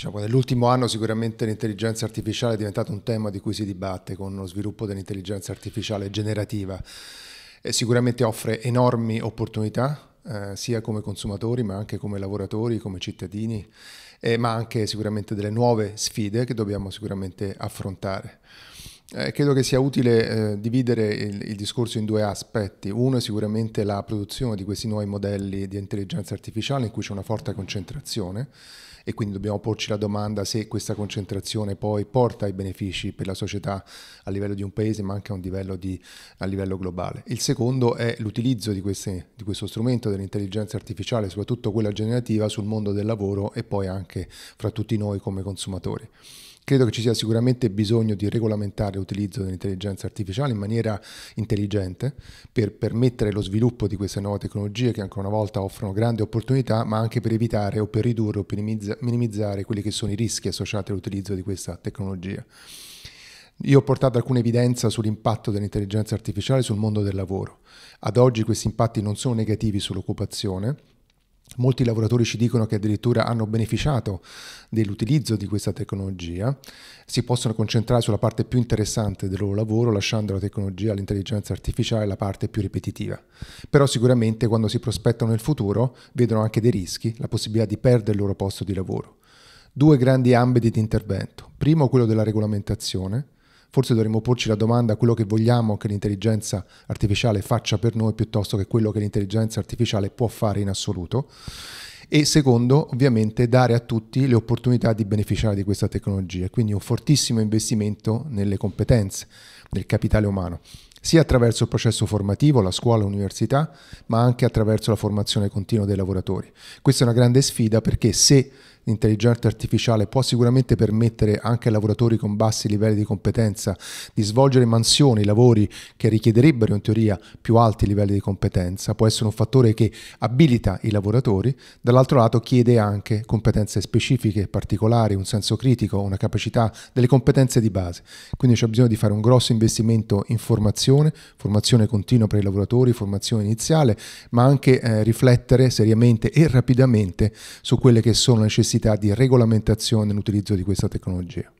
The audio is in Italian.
Diciamo, nell'ultimo anno sicuramente l'intelligenza artificiale è diventato un tema di cui si dibatte con lo sviluppo dell'intelligenza artificiale generativa. E sicuramente offre enormi opportunità, eh, sia come consumatori, ma anche come lavoratori, come cittadini, eh, ma anche sicuramente delle nuove sfide che dobbiamo sicuramente affrontare. Eh, credo che sia utile eh, dividere il, il, discorso in due aspetti. Uno è sicuramente la produzione di questi nuovi modelli di intelligenza artificiale in cui c'è una forte concentrazione e quindi dobbiamo porci la domanda se questa concentrazione poi porta ai benefici per la società a livello di un paese ma anche a, livello, di, a livello, globale. Il secondo è l'utilizzo di, queste, di questo strumento dell'intelligenza artificiale, soprattutto quella generativa, sul mondo del lavoro e poi anche fra tutti noi come consumatori. Credo che ci sia sicuramente bisogno di regolamentare l'utilizzo dell'intelligenza artificiale in maniera intelligente per permettere lo sviluppo di queste nuove tecnologie che ancora una volta offrono grandi opportunità, ma anche per evitare o per ridurre o per minimizzare quelli che sono i rischi associati all'utilizzo di questa tecnologia. Io ho portato alcune evidenze sull'impatto dell'intelligenza artificiale sul mondo del lavoro. Ad oggi questi impatti non sono negativi sull'occupazione, Molti lavoratori ci dicono che addirittura hanno beneficiato dell'utilizzo di questa tecnologia, si possono concentrare sulla parte più interessante del loro lavoro lasciando la tecnologia, l'intelligenza artificiale, la parte più ripetitiva. Però sicuramente quando si prospettano nel futuro vedono anche dei rischi, la possibilità di perdere il loro posto di lavoro. Due grandi ambiti di intervento. Primo quello della regolamentazione, forse dovremmo porci la domanda quello che vogliamo che l'intelligenza artificiale faccia per noi piuttosto che quello che l'intelligenza artificiale può fare in assoluto. E secondo, ovviamente, dare a tutti le opportunità di beneficiare di questa tecnologia, quindi un fortissimo investimento nelle competenze, nel capitale umano sia attraverso il processo formativo, la scuola, l'università, ma anche attraverso la formazione continua dei lavoratori. Questa è una grande sfida perché se l'intelligenza artificiale può sicuramente permettere anche ai lavoratori con bassi livelli di competenza di svolgere mansioni, lavori che richiederebbero in teoria più alti livelli di competenza, può essere un fattore che abilita i lavoratori, dall'altro lato chiede anche competenze specifiche, particolari, un senso critico, una capacità, delle competenze di base. Quindi c'è bisogno di fare un grosso investimento in formazione formazione, formazione continua per i lavoratori, formazione iniziale, ma anche eh, riflettere seriamente e rapidamente su quelle che sono le necessità di regolamentazione nell'utilizzo di questa tecnologia.